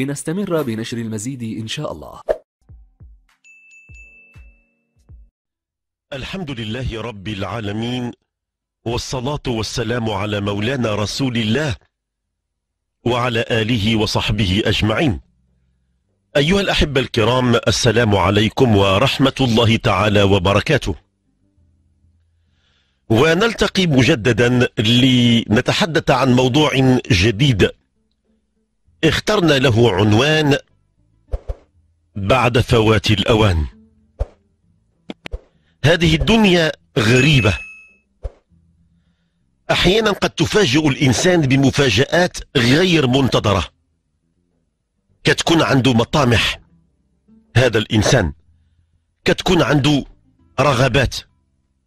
لنستمر بنشر المزيد إن شاء الله الحمد لله رب العالمين والصلاة والسلام على مولانا رسول الله وعلى آله وصحبه أجمعين أيها الأحبة الكرام السلام عليكم ورحمة الله تعالى وبركاته ونلتقي مجددا لنتحدث عن موضوع جديد اخترنا له عنوان بعد فوات الأوان هذه الدنيا غريبة أحيانا قد تفاجئ الإنسان بمفاجآت غير منتظرة كتكون عنده مطامح هذا الإنسان كتكون عنده رغبات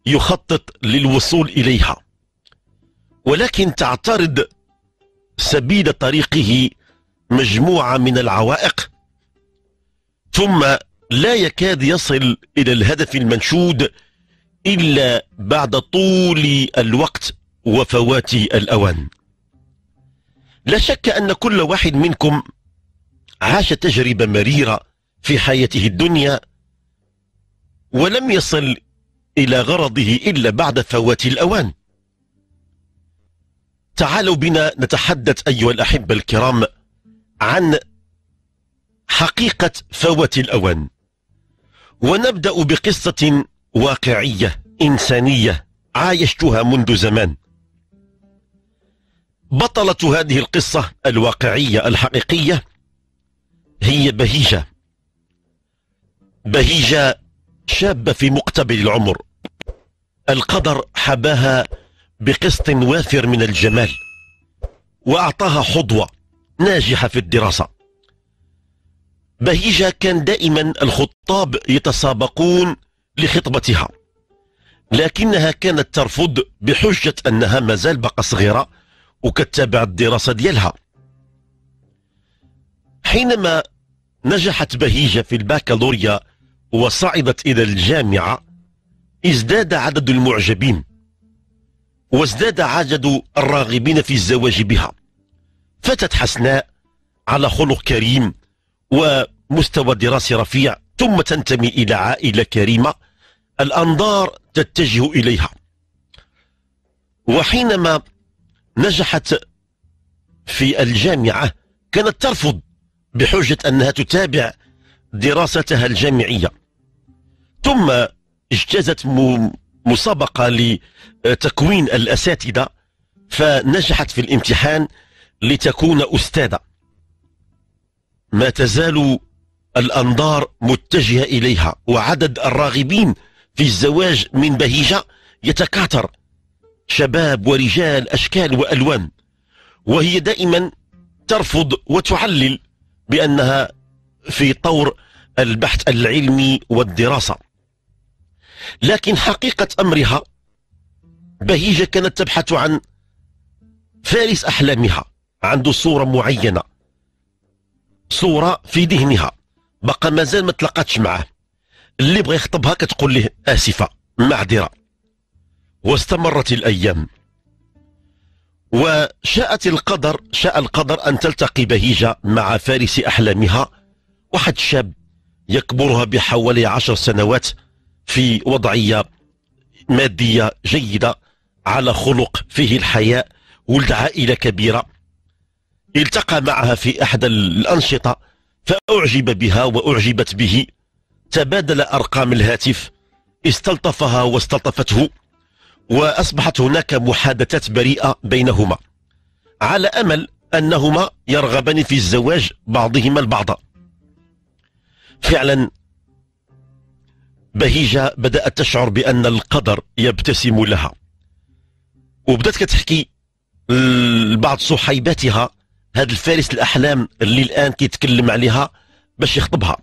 يخطط للوصول إليها ولكن تعترض سبيل طريقه مجموعة من العوائق ثم لا يكاد يصل إلى الهدف المنشود إلا بعد طول الوقت وفوات الأوان لا شك أن كل واحد منكم عاش تجربة مريرة في حياته الدنيا ولم يصل إلى غرضه إلا بعد فوات الأوان تعالوا بنا نتحدث أيها الأحبة الكرام عن حقيقة فوات الأوان ونبدأ بقصة واقعية إنسانية عايشتها منذ زمان بطلة هذه القصة الواقعية الحقيقية هي بهيجة بهيجة شابة في مقتبل العمر القدر حباها بقسط وافر من الجمال وأعطاها حظوة ناجحة في الدراسة بهيجة كان دائما الخطاب يتسابقون لخطبتها لكنها كانت ترفض بحجة أنها مازال بقى صغيرة وكتابع الدراسة ديالها حينما نجحت بهيجة في الباكالوريا وصعدت إلى الجامعة ازداد عدد المعجبين وازداد عدد الراغبين في الزواج بها فتت حسناء على خلق كريم ومستوى دراسي رفيع ثم تنتمي إلى عائلة كريمة الأنظار تتجه إليها وحينما نجحت في الجامعة كانت ترفض بحجة أنها تتابع دراستها الجامعية ثم اجتازت مسابقة لتكوين الأساتذة فنجحت في الامتحان لتكون أستاذا ما تزال الأنظار متجهة إليها وعدد الراغبين في الزواج من بهيجة يتكاثر شباب ورجال أشكال وألوان وهي دائما ترفض وتعلل بأنها في طور البحث العلمي والدراسة لكن حقيقة أمرها بهيجة كانت تبحث عن فارس أحلامها عنده صورة معينة صورة في ذهنها بقى مازال ما تلقاتش معاه اللي بغى يخطبها كتقول له آسفة معذرة واستمرت الأيام وشاءت القدر شاء القدر أن تلتقي بهيجة مع فارس أحلامها واحد شاب يكبرها بحوالي عشر سنوات في وضعية مادية جيدة على خلق فيه الحياء ولد عائلة كبيرة التقى معها في أحد الأنشطة فأعجب بها وأعجبت به تبادل أرقام الهاتف استلطفها واستلطفته وأصبحت هناك محادثات بريئة بينهما على أمل أنهما يرغبان في الزواج بعضهما البعض فعلا بهيجة بدأت تشعر بأن القدر يبتسم لها وبدأت كتحكي لبعض صحيباتها هذا الفارس الأحلام اللي الآن كيتكلم عليها باش يخطبها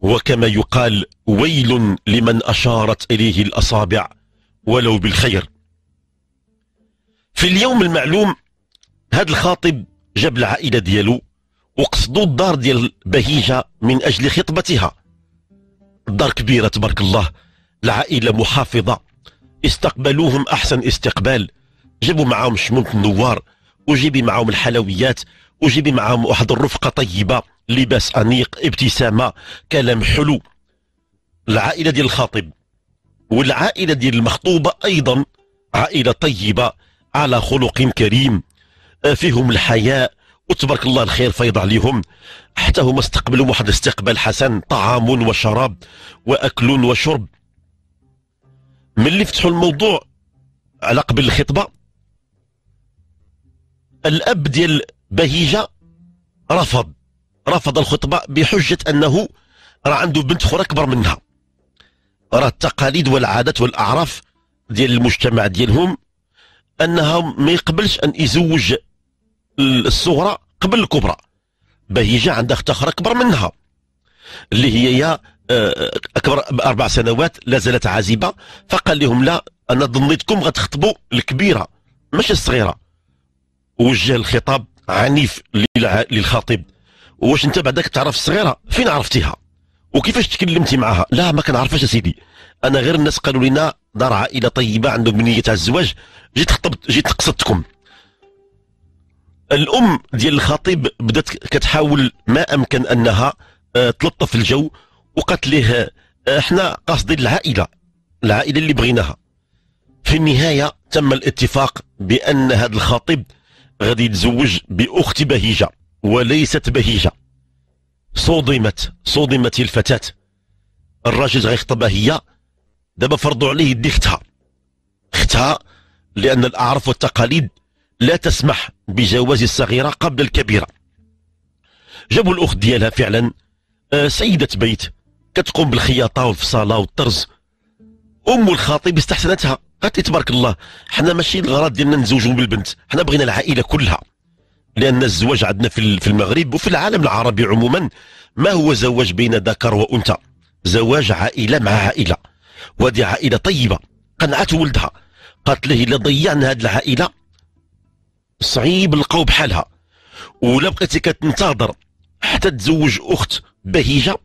وكما يقال ويل لمن أشارت إليه الأصابع ولو بالخير في اليوم المعلوم هذا الخاطب جاب العائلة ديالو وقصدوا الدار ديال بهيجة من أجل خطبتها الدار كبيرة تبارك الله العائلة محافظة استقبلوهم أحسن استقبال جابوا معاهم شموم النوار وجيبي معهم الحلويات وجيبي معهم واحد الرفقة طيبة لباس أنيق ابتسامة كلام حلو العائلة ديال الخاطب والعائلة ديال المخطوبة أيضا عائلة طيبة على خلق كريم آه، فيهم الحياء وتبارك الله الخير فيض عليهم حتى هما استقبلوا واحد الاستقبال حسن طعام وشراب وأكل وشرب ملي فتحوا الموضوع على قبل الخطبة الاب ديال بهيجه رفض رفض الخطبه بحجه انه راه عنده بنت اخرى اكبر منها راه التقاليد والعادات والاعراف ديال المجتمع ديالهم انها ما يقبلش ان يزوج الصغرى قبل الكبرى بهيجه عندها اخت اخرى اكبر منها اللي هي يا آه، اكبر باربع سنوات لا زالت عازبه فقال لهم لا انا ظنيتكم غتخطبوا الكبيره ماشي الصغيره وجه الخطاب عنيف للخطيب واش انت بعداك تعرف الصغيره فين عرفتيها وكيفاش تكلمتي معاها لا ما كنعرفهاش يا سيدي انا غير الناس قالوا لنا دار عائله طيبه عندهم بنيه تاع الزواج جيت خطبت جيت قصدتكم الام ديال الخطيب بدات كتحاول ما امكن انها آه، تلطف الجو وقالت ليه آه، احنا قاصدين العائله العائله اللي بغيناها في النهايه تم الاتفاق بان هذا الخطيب غادي يتزوج باخت بهيجه وليست بهيجه صدمت صدمت الفتاه الراجل غيخطبها هي دابا فرضوا عليه يدي اختها اختها لان الاعراف والتقاليد لا تسمح بجواز الصغيره قبل الكبيره جابوا الاخت ديالها فعلا آه، سيده بيت كتقوم بالخياطه والفصاله والطرز ام الخاطب استحسنتها قالت لي تبارك الله حنا ماشي الغرض ديالنا نتزوجوا بالبنت حنا بغينا العائله كلها لان الزواج عندنا في المغرب وفي العالم العربي عموما ما هو زواج بين ذكر وانثى زواج عائله مع عائله وهذه عائله طيبه قنعت ولدها قالت له الا ضيعنا هذه العائله صعيب نلقاو بحالها ولا بقيتي كتنتظر حتى تزوج اخت بهيجه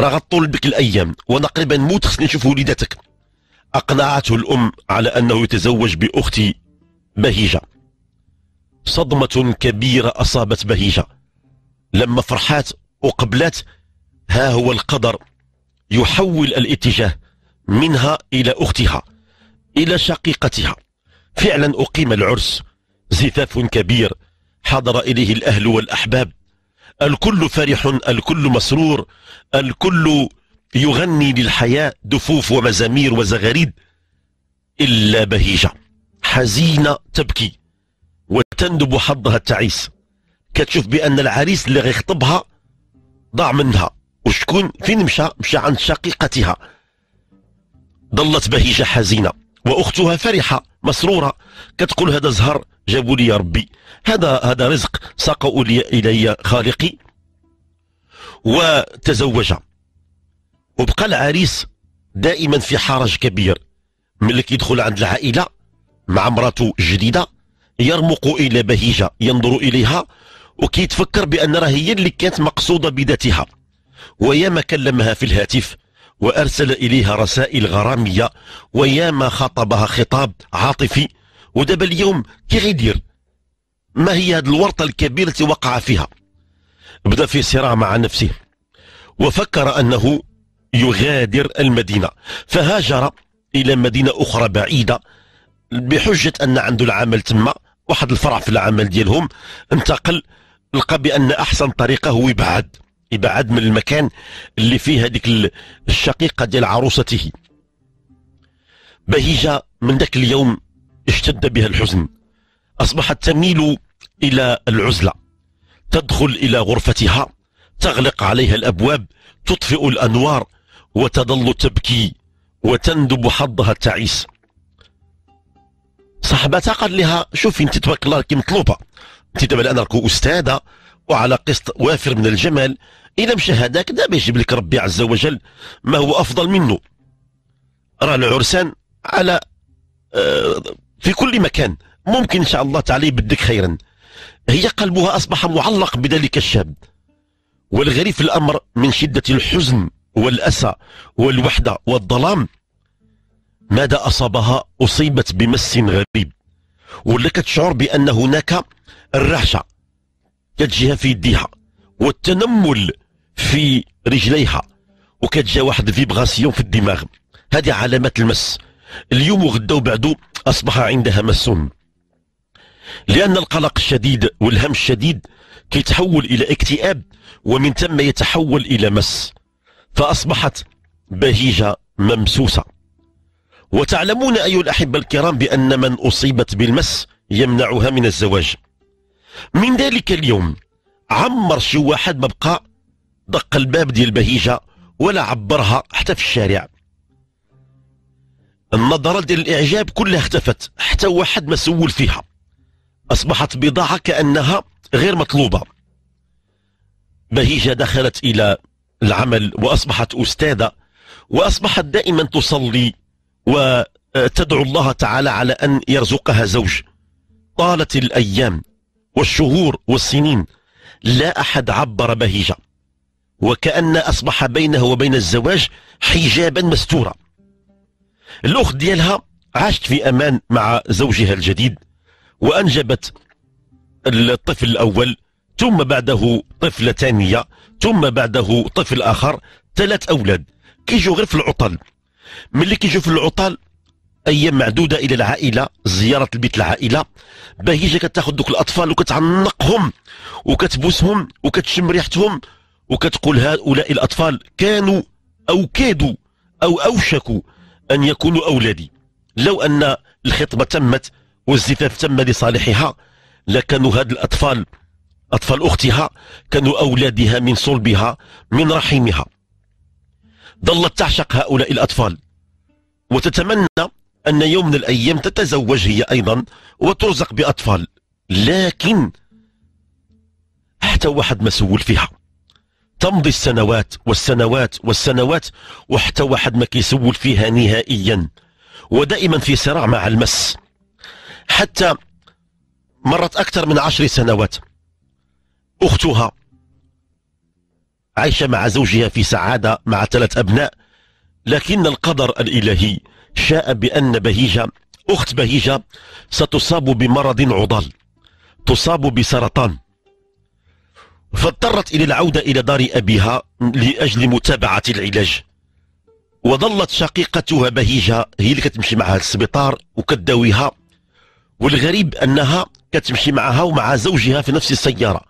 راه غطول بك الايام وانا قريبا نموت خصني نشوف وليداتك أقنعته الأم على أنه يتزوج بأختي بهيجة صدمة كبيرة أصابت بهيجة لما فرحات وقبلت ها هو القدر يحول الاتجاه منها إلى أختها إلى شقيقتها فعلا أقيم العرس زفاف كبير حضر إليه الأهل والأحباب الكل فرح الكل مسرور الكل يغني للحياة دفوف ومزامير وزغاريد إلا بهيجة حزينة تبكي وتندب حظها التعيس كتشوف بأن العريس اللي غيخطبها ضاع منها وشكون فين مشى مشى عند شقيقتها ظلت بهيجة حزينة وأختها فرحة مسرورة كتقول هذا زهر جابوا لي ربي هذا هذا رزق ساقه لي إلي خالقي وتزوج وبقى العريس دائما في حرج كبير ملي كيدخل عند العائله مع مراته الجديده يرمق الى بهيجه ينظر اليها وكيتفكر بان راه هي اللي كانت مقصوده بذاتها وياما كلمها في الهاتف وارسل اليها رسائل غراميه وياما خاطبها خطاب عاطفي ودابا اليوم كي غيدير ما هي هذه الورطه الكبيره التي وقع فيها بدا في صراع مع نفسه وفكر انه يغادر المدينة فهاجر إلى مدينة أخرى بعيدة بحجة أن عنده العمل تما واحد الفرع في العمل ديالهم انتقل لقى بأن أحسن طريقة هو يبعد يبعد من المكان اللي فيه هذيك الشقيقة ديال عروسته بهيجة من ذاك اليوم اشتد بها الحزن أصبحت تميل إلى العزلة تدخل إلى غرفتها تغلق عليها الأبواب تطفئ الأنوار وتظل تبكي وتندب حظها التعيس صاحبتها قال لها شوفي انت تبارك الله راكي مطلوبه انت دابا الان راكو استاذه وعلى قسط وافر من الجمال اذا مشى هذاك دابا يجيب لك ربي عز وجل ما هو افضل منه راه العرسان على آه، في كل مكان ممكن ان شاء الله تعالى يبدك خيرا هي قلبها اصبح معلق بذلك الشاب والغريب في الامر من شده الحزن والأسى والوحدة والظلام ماذا أصابها أصيبت بمس غريب ولا كتشعر بأن هناك الرعشة كتجيها في يديها والتنمل في رجليها وكتجا واحد فيبغاسيون في الدماغ هذه علامات المس اليوم وغدا وبعد أصبح عندها مس لأن القلق الشديد والهم الشديد كيتحول إلى اكتئاب ومن ثم يتحول إلى مس فأصبحت بهيجة ممسوسة وتعلمون أيها الأحبة الكرام بأن من أصيبت بالمس يمنعها من الزواج من ذلك اليوم عمر شي واحد ما بقى دق الباب ديال البهيجة ولا عبرها حتى في الشارع النظرة ديال الإعجاب كلها اختفت حتى واحد ما سول فيها أصبحت بضاعة كأنها غير مطلوبة بهيجة دخلت إلى العمل وأصبحت أستاذة وأصبحت دائما تصلي وتدعو الله تعالى على أن يرزقها زوج طالت الأيام والشهور والسنين لا أحد عبر بهيجه وكأن أصبح بينه وبين الزواج حجابا مستورا الأخت ديالها عاشت في أمان مع زوجها الجديد وأنجبت الطفل الأول ثم بعده طفلة ثانية ثم بعده طفل آخر ثلاث أولاد كيجوا غير في العطل ملي كيجوا في العطل ايام معدوده الى العائله زياره البيت العائله باهيجه كتاخذ دوك الاطفال وكتعنقهم وكتبوسهم وكتشم ريحتهم وكتقول هؤلاء الاطفال كانوا او كادوا او اوشكوا ان يكونوا اولادي لو ان الخطبه تمت والزفاف تم لصالحها لكانوا هاد الاطفال أطفال أختها كانوا أولادها من صلبها من رحمها ظلت تعشق هؤلاء الأطفال وتتمنى أن يوم من الأيام تتزوج هي أيضا وترزق بأطفال لكن حتى واحد مسؤول فيها تمضي السنوات والسنوات والسنوات وحتى واحد ما كيسول فيها نهائيا ودائما في صراع مع المس حتى مرت أكثر من عشر سنوات أختها عايشة مع زوجها في سعادة مع ثلاث أبناء لكن القدر الإلهي شاء بأن بهيجة أخت بهيجة ستصاب بمرض عضال تصاب بسرطان فاضطرت إلى العودة إلى دار أبيها لأجل متابعة العلاج وظلت شقيقتها بهيجة هي اللي كتمشي معها السبيطار وكتداويها والغريب أنها كتمشي معها ومع زوجها في نفس السيارة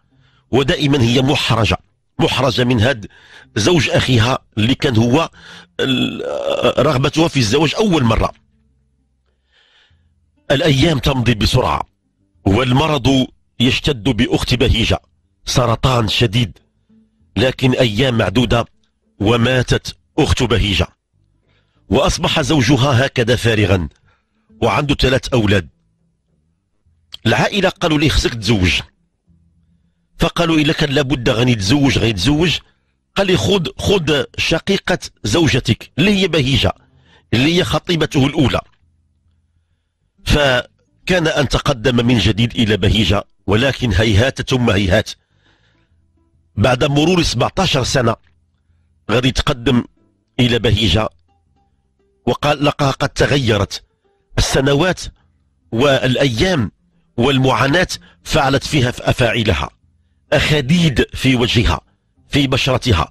ودائما هي محرجة محرجة من هذا زوج أخيها اللي كان هو رغبتها في الزواج أول مرة الأيام تمضي بسرعة والمرض يشتد بأخت بهيجة سرطان شديد لكن أيام معدودة وماتت أخت بهيجة وأصبح زوجها هكذا فارغا وعنده ثلاث أولاد العائلة قالوا لي خصك تزوج فقالوا إلا كان لابد غني غيتزوج قال لي خذ خذ شقيقة زوجتك اللي هي بهيجة اللي هي خطيبته الأولى فكان أن تقدم من جديد إلى بهيجة ولكن هيهات ثم هيهات بعد مرور 17 سنة غادي يتقدم إلى بهيجة وقال لقاها قد تغيرت السنوات والأيام والمعاناة فعلت فيها في أفاعيلها أخديد في وجهها في بشرتها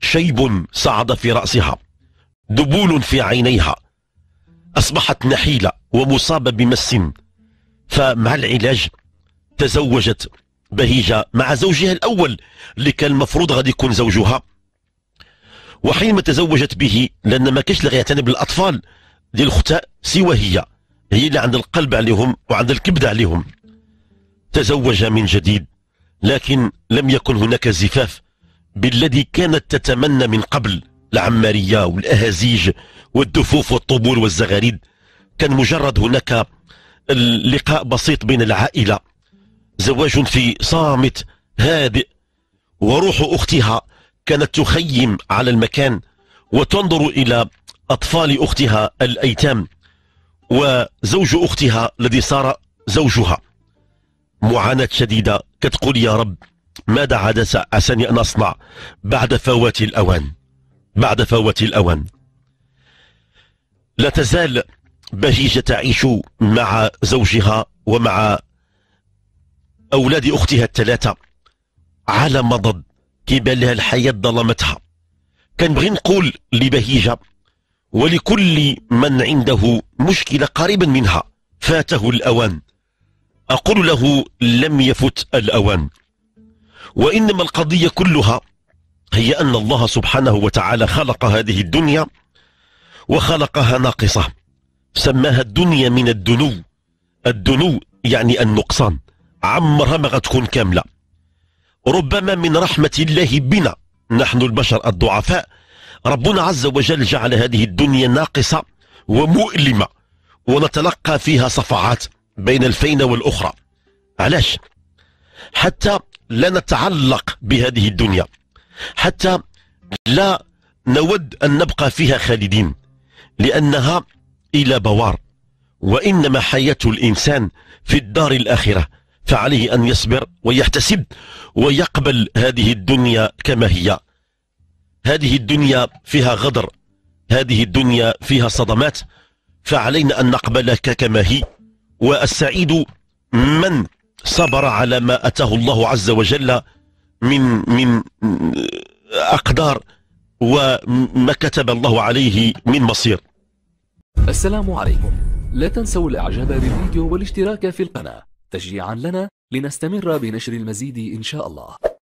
شيب صعد في رأسها دبول في عينيها أصبحت نحيلة ومصابة بمس فمع العلاج تزوجت بهيجة مع زوجها الأول اللي كان المفروض غادي يكون زوجها وحينما تزوجت به لأن ما كاش اللي غيعتني بالأطفال ديال اختها سوى هي هي اللي عند القلب عليهم وعند الكبد عليهم تزوج من جديد لكن لم يكن هناك زفاف بالذي كانت تتمنى من قبل العمارية والأهازيج والدفوف والطبول والزغاريد كان مجرد هناك اللقاء بسيط بين العائلة زواج في صامت هادئ وروح أختها كانت تخيم على المكان وتنظر إلى أطفال أختها الأيتام وزوج أختها الذي صار زوجها معاناة شديدة كتقول يا رب ماذا عاد عساني أن أصنع بعد فوات الأوان بعد فوات الأوان لا تزال بهيجة تعيش مع زوجها ومع أولاد أختها الثلاثة على مضض كيبان لها الحياة ظلمتها كنبغي نقول لبهيجة ولكل من عنده مشكلة قريبا منها فاته الأوان أقول له لم يفت الأوان وإنما القضية كلها هي أن الله سبحانه وتعالى خلق هذه الدنيا وخلقها ناقصة سماها الدنيا من الدنو الدنو يعني النقصان عمرها ما غتكون كاملة ربما من رحمة الله بنا نحن البشر الضعفاء ربنا عز وجل جعل هذه الدنيا ناقصة ومؤلمة ونتلقى فيها صفعات بين الفينة والأخرى علاش حتى لا نتعلق بهذه الدنيا حتى لا نود أن نبقى فيها خالدين لأنها إلى بوار وإنما حياة الإنسان في الدار الآخرة فعليه أن يصبر ويحتسب ويقبل هذه الدنيا كما هي هذه الدنيا فيها غدر هذه الدنيا فيها صدمات فعلينا أن نقبلك كما هي والسعيد من صبر على ما أتاه الله عز وجل من من أقدار وما كتب الله عليه من مصير السلام عليكم لا تنسوا الإعجاب بالفيديو والاشتراك في القناة تشجيعا لنا لنستمر بنشر المزيد إن شاء الله